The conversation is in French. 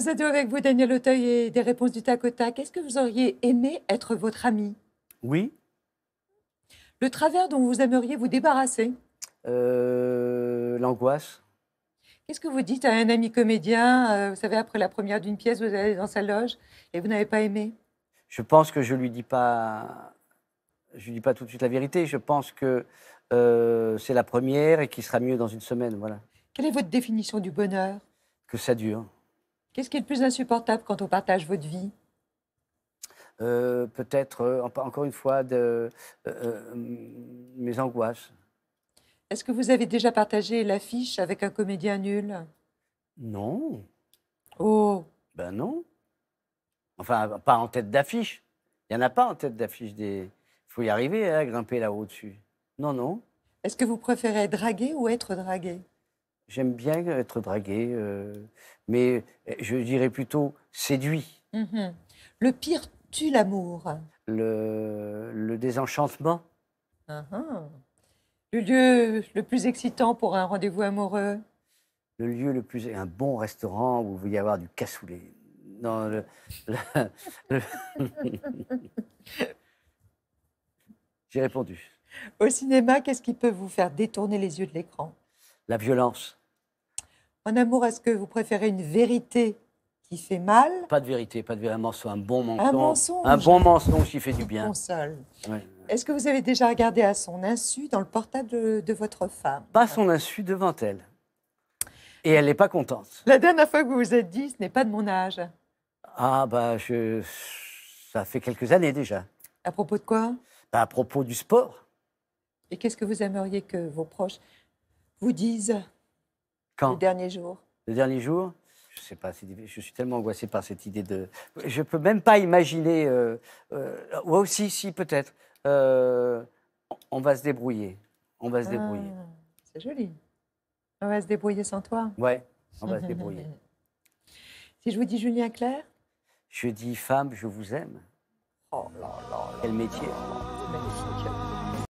Vous êtes avec vous, Daniel Auteuil, et des réponses du tac au tac. ce que vous auriez aimé être votre ami Oui. Le travers dont vous aimeriez vous débarrasser euh, L'angoisse. Qu'est-ce que vous dites à un ami comédien euh, Vous savez, après la première d'une pièce, vous allez dans sa loge et vous n'avez pas aimé Je pense que je lui dis pas. Je lui dis pas tout de suite la vérité. Je pense que euh, c'est la première et qu'il sera mieux dans une semaine. Voilà. Quelle est votre définition du bonheur Que ça dure. Qu'est-ce qui est le plus insupportable quand on partage votre vie euh, Peut-être, euh, encore une fois, de, euh, mes angoisses. Est-ce que vous avez déjà partagé l'affiche avec un comédien nul Non. Oh Ben non. Enfin, pas en tête d'affiche. Il n'y en a pas en tête d'affiche. Des... faut y arriver à hein, grimper là-haut dessus. Non, non. Est-ce que vous préférez draguer ou être dragué J'aime bien être dragué, euh, mais euh, je dirais plutôt séduit. Mhm. Le pire tue l'amour. Le, désenchantement. Uh-huh. Le lieu le plus excitant pour un rendez-vous amoureux. Le lieu le plus un bon restaurant où il va y avoir du cassoulet. Non, J'ai répondu. Au cinéma, qu'est-ce qui peut vous faire détourner les yeux de l'écran La violence. En amour, est-ce que vous préférez une vérité qui fait mal Pas de vérité, pas de vérité, un mensonge, un bon mensonge. Un mensonge. bon mensonge qui fait du bien. Console. Est-ce que vous avez déjà regardé à son insu dans le portable de, votre femme Pas son insu devant elle. Et elle n'est pas contente. La dernière fois que vous vous êtes dit, ce n'est pas de mon âge. Ah bah je, ça fait quelques années déjà. À propos de quoi bah, À propos du sport. Et qu'est-ce que vous aimeriez que vos proches vous disent le dernier jour. Le dernier jour je sais pas, je suis tellement angoissé par cette idée de. Je peux même pas imaginer. Euh, euh aussi, si, peut-être. Euh, on va se débrouiller. On va se ah, débrouiller. c'est joli. On va se débrouiller sans toi. Ouais, on va se débrouiller. Si je vous dis Julien Claire. Je dis femme, je vous aime. Oh là là. Quel métier.